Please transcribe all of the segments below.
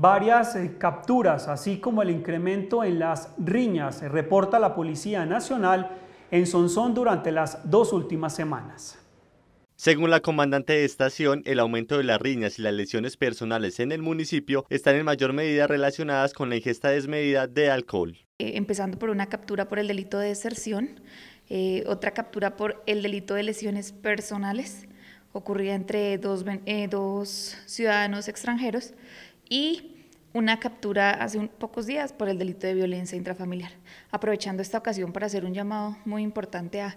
varias eh, capturas, así como el incremento en las riñas, eh, reporta la Policía Nacional en Sonsón durante las dos últimas semanas. Según la comandante de estación, el aumento de las riñas y las lesiones personales en el municipio están en mayor medida relacionadas con la ingesta desmedida de alcohol. Eh, empezando por una captura por el delito de deserción, otra captura por el delito de lesiones personales ocurrida entre dos, dos ciudadanos extranjeros y una captura hace pocos días por el delito de violencia intrafamiliar. Aprovechando esta ocasión para hacer un llamado muy importante a,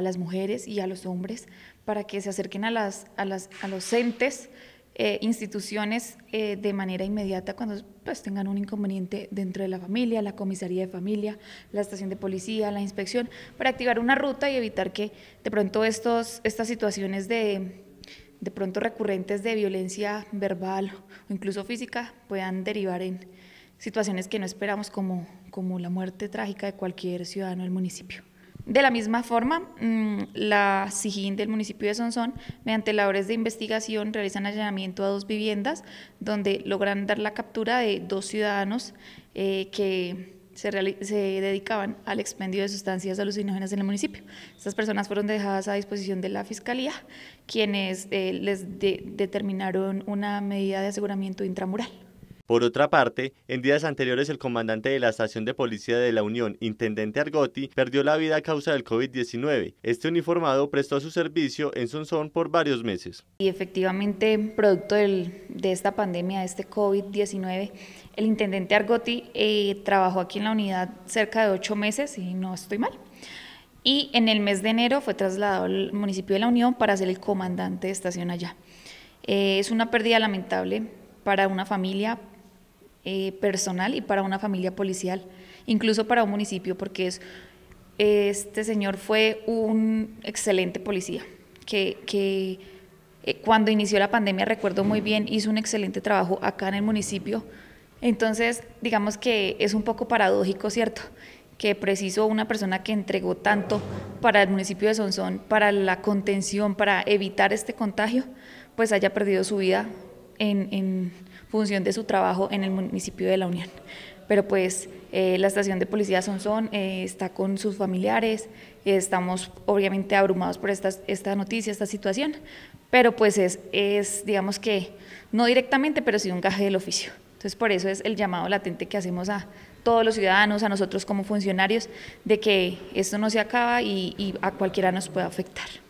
las mujeres y a los hombres para que se acerquen a, las, a, las, a los entes, eh, instituciones eh, de manera inmediata cuando pues, tengan un inconveniente dentro de la familia, la comisaría de familia, la estación de policía, la inspección, para activar una ruta y evitar que de pronto estos, estas situaciones de de pronto recurrentes de violencia verbal o incluso física puedan derivar en situaciones que no esperamos como, como la muerte trágica de cualquier ciudadano del municipio. De la misma forma, mm, la SIGIN del municipio de Sonsón, mediante labores de investigación, realizan allanamiento a dos viviendas donde logran dar la captura de dos ciudadanos eh, que se, dedicaban al expendio de sustancias alucinógenas en el municipio. Estas personas fueron dejadas a disposición de la Fiscalía, quienes eh, les determinaron una medida de aseguramiento intramural. Por otra parte, en días anteriores el comandante de la estación de policía de la Unión, Intendente Argotti, perdió la vida a causa del COVID-19. Este uniformado prestó su servicio en Sonsón por varios meses. Y efectivamente, producto de esta pandemia, de este COVID-19, el Intendente Argotti eh, trabajó aquí en la unidad cerca de ocho meses, y no estoy mal. Y en el mes de enero fue trasladado al municipio de la Unión para ser el comandante de estación allá. Eh, es una pérdida lamentable para una familia, eh, personal y para una familia policial, incluso para un municipio, porque este señor fue un excelente policía, que, eh, cuando inició la pandemia, recuerdo muy bien, hizo un excelente trabajo acá en el municipio. Entonces, digamos que es un poco paradójico, ¿cierto? que preciso una persona que entregó tanto para el municipio de Sonsón, para la contención, para evitar este contagio, pues haya perdido su vida en, función de su trabajo en el municipio de La Unión. Pero pues eh, la estación de policía Sonsón eh, está con sus familiares, estamos obviamente abrumados por esta, noticia, esta situación, pero pues es, es, digamos que, no directamente, pero sí un caje del oficio. Entonces por eso es el llamado latente que hacemos a todos los ciudadanos, a nosotros como funcionarios, de que esto no se acaba y, y a cualquiera nos pueda afectar.